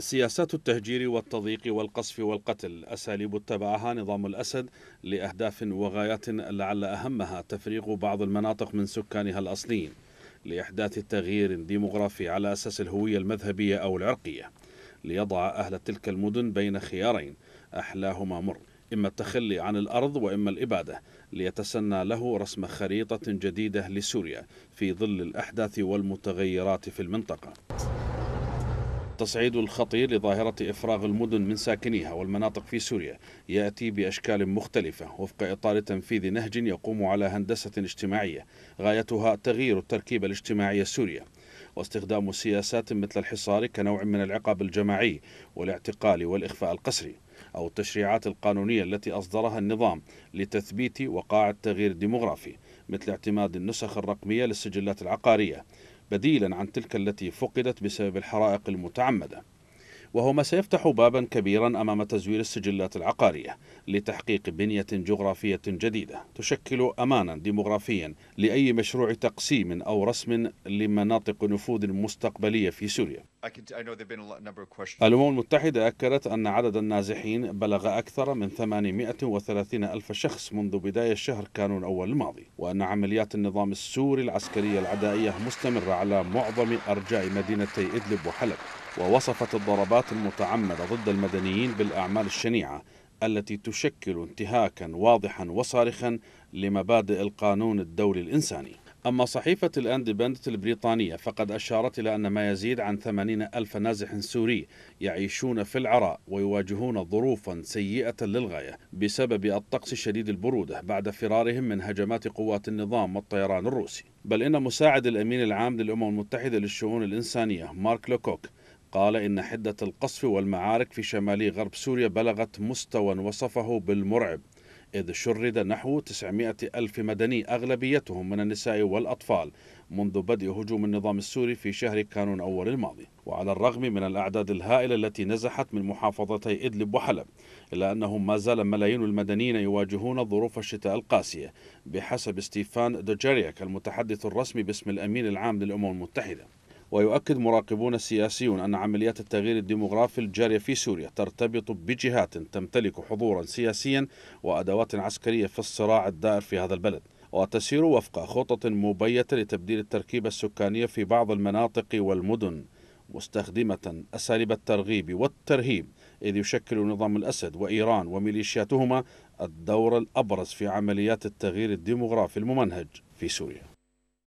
سياسات التهجير والتضييق والقصف والقتل أساليب اتبعها نظام الأسد لأهداف وغايات لعل أهمها تفريغ بعض المناطق من سكانها الأصليين لإحداث تغيير ديمغرافي على أساس الهوية المذهبية أو العرقية ليضع أهل تلك المدن بين خيارين أحلاهما مر إما التخلي عن الأرض وإما الإبادة ليتسنى له رسم خريطة جديدة لسوريا في ظل الأحداث والمتغيرات في المنطقة التصعيد الخطير لظاهرة إفراغ المدن من ساكنيها والمناطق في سوريا يأتي بأشكال مختلفة وفق إطار تنفيذ نهج يقوم على هندسة اجتماعية غايتها تغيير التركيبة الاجتماعية السورية واستخدام سياسات مثل الحصار كنوع من العقاب الجماعي والاعتقال والإخفاء القسري أو التشريعات القانونية التي أصدرها النظام لتثبيت وقاع التغيير الديمغرافي مثل اعتماد النسخ الرقمية للسجلات العقارية بديلا عن تلك التي فقدت بسبب الحرائق المتعمدة وهو ما سيفتح بابا كبيرا أمام تزوير السجلات العقارية لتحقيق بنية جغرافية جديدة تشكل أمانا ديمغرافيا لأي مشروع تقسيم أو رسم لمناطق نفوذ مستقبلية في سوريا الأمم المتحدة أكدت أن عدد النازحين بلغ أكثر من 830 ألف شخص منذ بداية شهر كانون أول الماضي وأن عمليات النظام السوري العسكرية العدائية مستمرة على معظم أرجاء مدينتي إدلب وحلب ووصفت الضربات العصابات المتعمدة ضد المدنيين بالأعمال الشنيعة التي تشكل انتهاكا واضحا وصارخا لمبادئ القانون الدولي الإنساني أما صحيفة الأندبندنت البريطانية فقد أشارت إلى أن ما يزيد عن 80 ألف نازح سوري يعيشون في العراء ويواجهون ظروفا سيئة للغاية بسبب الطقس شديد البرودة بعد فرارهم من هجمات قوات النظام والطيران الروسي بل إن مساعد الأمين العام للأمم المتحدة للشؤون الإنسانية مارك لوكوك قال إن حدة القصف والمعارك في شمال غرب سوريا بلغت مستوى وصفه بالمرعب إذ شرد نحو 900 ألف مدني أغلبيتهم من النساء والأطفال منذ بدء هجوم النظام السوري في شهر كانون أول الماضي وعلى الرغم من الأعداد الهائلة التي نزحت من محافظتي إدلب وحلب إلا أنه ما زال ملايين المدنيين يواجهون ظروف الشتاء القاسية بحسب ستيفان دوجاريك المتحدث الرسمي باسم الأمين العام للأمم المتحدة ويؤكد مراقبون سياسيون أن عمليات التغيير الديمغرافي الجارية في سوريا ترتبط بجهات تمتلك حضورا سياسيا وأدوات عسكرية في الصراع الدائر في هذا البلد وتسير وفق خطط مبيتة لتبديل التركيبة السكانية في بعض المناطق والمدن مستخدمة أساليب الترغيب والترهيب إذ يشكل نظام الأسد وإيران وميليشياتهما الدور الأبرز في عمليات التغيير الديمغرافي الممنهج في سوريا